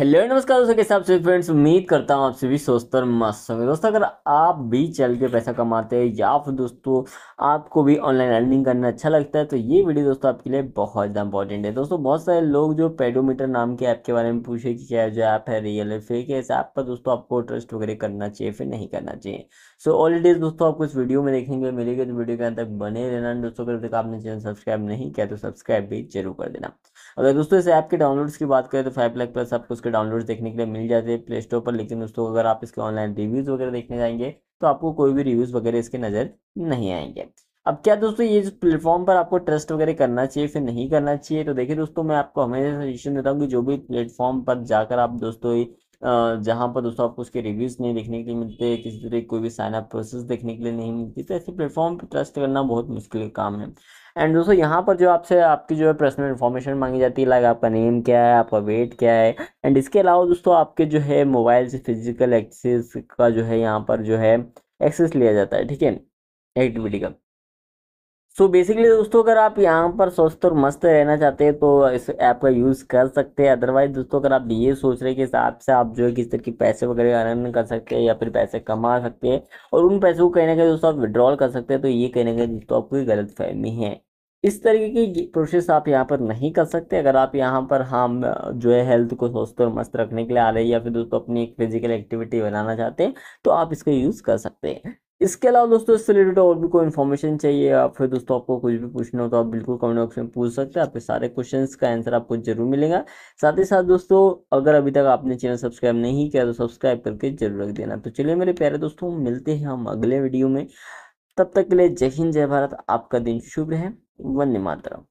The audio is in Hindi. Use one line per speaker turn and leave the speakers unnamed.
हेलो नमस्कार दोस्तों कैसे आप सभी फ्रेंड्स उम्मीद करता हूँ आप सभी और मस्त होंगे दोस्तों अगर आप भी चल के पैसा कमाते हैं या फिर दोस्तों आपको भी ऑनलाइन अर्निंग करना अच्छा लगता है तो ये वीडियो दोस्तों आपके लिए बहुत ज़्यादा इंपॉर्टेंट है दोस्तों बहुत सारे लोग जो पेडोमीटर नाम के ऐप के बारे में पूछे कि क्या जो ऐप है रियल है फेक है इस ऐप पर दोस्तों आपको ट्रस्ट वगैरह करना चाहिए फिर नहीं करना चाहिए सो ऑलरेडी दोस्तों आपको इस वीडियो में देखेंगे मिलेगा मिलेगी तो वीडियो के अंत तक बने रहना दोस्तों अगर तक आपने चैनल सब्सक्राइब नहीं किया तो सब्सक्राइब भी जरूर कर देना अगर दोस्तों इस ऐप के डाउनलोड्स की बात करें तो फाइव लाख प्लस आपको इसके डाउनलोड देखने के लिए मिल जाते हैं प्ले स्टोर पर लेकिन दोस्तों अगर आप इसके ऑनलाइन रिव्यूज़ वगैरह देखने जाएंगे तो आपको कोई भी रिव्यूज़ वगैरह इसके नज़र नहीं आएंगे अब क्या दोस्तों ये जो प्लेटफॉर्म पर आपको ट्रस्ट वगैरह करना चाहिए फिर नहीं करना चाहिए तो देखिए दोस्तों मैं आपको हमेशा सजेशन देता हूँ कि जो भी प्लेटफॉर्म पर जाकर आप दोस्तों जहाँ पर दोस्तों आपको उसके रिव्यूज़ नहीं देखने के लिए मिलते किसी तरह की कोई भी साइन अप प्रोसेस देखने के लिए नहीं मिलती तो ऐसे प्लेटफॉर्म पर ट्रस्ट करना बहुत मुश्किल काम है एंड दोस्तों यहाँ पर जो आपसे आपकी जो है पर्सनल इन्फॉर्मेशन मांगी जाती है लाइक आपका नेम क्या है आपका वेट क्या है एंड इसके अलावा दोस्तों आपके जो है मोबाइल से फिजिकल एक्सेस का जो है यहाँ पर जो है एक्सेस लिया जाता है ठीक है एक्टिविटी का सो so बेसिकली दोस्तों अगर आप यहाँ पर स्वस्थ और मस्त रहना चाहते हैं तो इस ऐप का यूज़ कर सकते हैं अदरवाइज दोस्तों अगर आप ये सोच रहे हैं कि इस ऐप से आप जो है किस तरह के पैसे वगैरह अर्न कर सकते हैं या फिर पैसे कमा सकते हैं और उन पैसों को कहीं ना कहीं दोस्तों आप विड्रॉल कर सकते हैं तो ये कहीं ना कहीं दोस्तों आपकी गलत फहमी है इस तरीके की प्रोसेस आप यहाँ पर नहीं कर सकते अगर आप यहाँ पर हम जो है हेल्थ को स्वस्थ और मस्त रखने के लिए आ रहे हैं या फिर दोस्तों अपनी एक फिजिकल एक्टिविटी बनाना चाहते हैं तो आप इसका यूज़ कर सकते हैं इसके अलावा दोस्तों इससे रिलेटेड और भी कोई इन्फॉर्मेशन चाहिए या फिर दोस्तों आपको कुछ भी पूछना हो तो आप बिल्कुल कमेंट बॉक्स में पूछ सकते हैं आपके सारे क्वेश्चंस का आंसर आपको जरूर मिलेगा साथ ही साथ दोस्तों अगर अभी तक आपने चैनल सब्सक्राइब नहीं किया तो सब्सक्राइब करके जरूर रख देना तो चलिए मेरे प्यारे दोस्तों मिलते हैं हम अगले वीडियो में तब तक के लिए जय हिंद जय भारत आपका दिन शुभ है वंदे मातरम